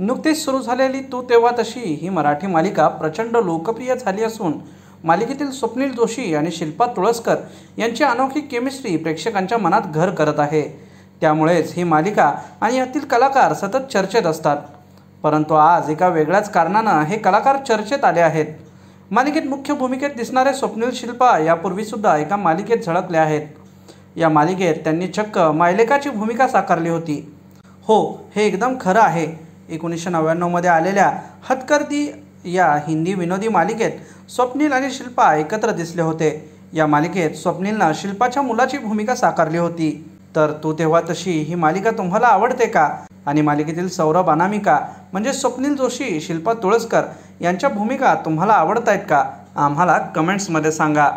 नुकतीच सुरू झालेली तू तेव्हा तशी ही मराठी मालिका प्रचंड लोकप्रिय झाली असून मालिकेतील स्वप्नील जोशी आणि शिल्पा तुळसकर यांची अनोखी केमिस्ट्री प्रेक्षकांच्या मनात घर करत आहे त्यामुळेच ही मालिका आणि यातील कलाकार सतत चर्चेत असतात परंतु आज एका वेगळ्याच कारणानं हे कलाकार चर्चेत आले आहेत मालिकेत मुख्य भूमिकेत दिसणारे स्वप्नील शिल्पा यापूर्वीसुद्धा एका मालिकेत झळकले आहेत या मालिकेत त्यांनी चक्क मायलेकाची भूमिका साकारली होती हो हे एकदम खरं आहे एकोणीसशे नव्याण्णवमध्ये आलेल्या हतकर्दी या हिंदी विनोदी मालिकेत स्वप्नील आणि शिल्पा एकत्र दिसले होते या मालिकेत स्वप्नीलनं शिल्पाच्या मुलाची भूमिका साकारली होती तर तू तेव्हा तशी ही मालिका तुम्हाला आवडते का आणि मालिकेतील सौरभ अनामिका म्हणजे स्वप्नील जोशी शिल्पा तुळसकर यांच्या भूमिका तुम्हाला आवडत आहेत का आम्हाला कमेंट्समध्ये सांगा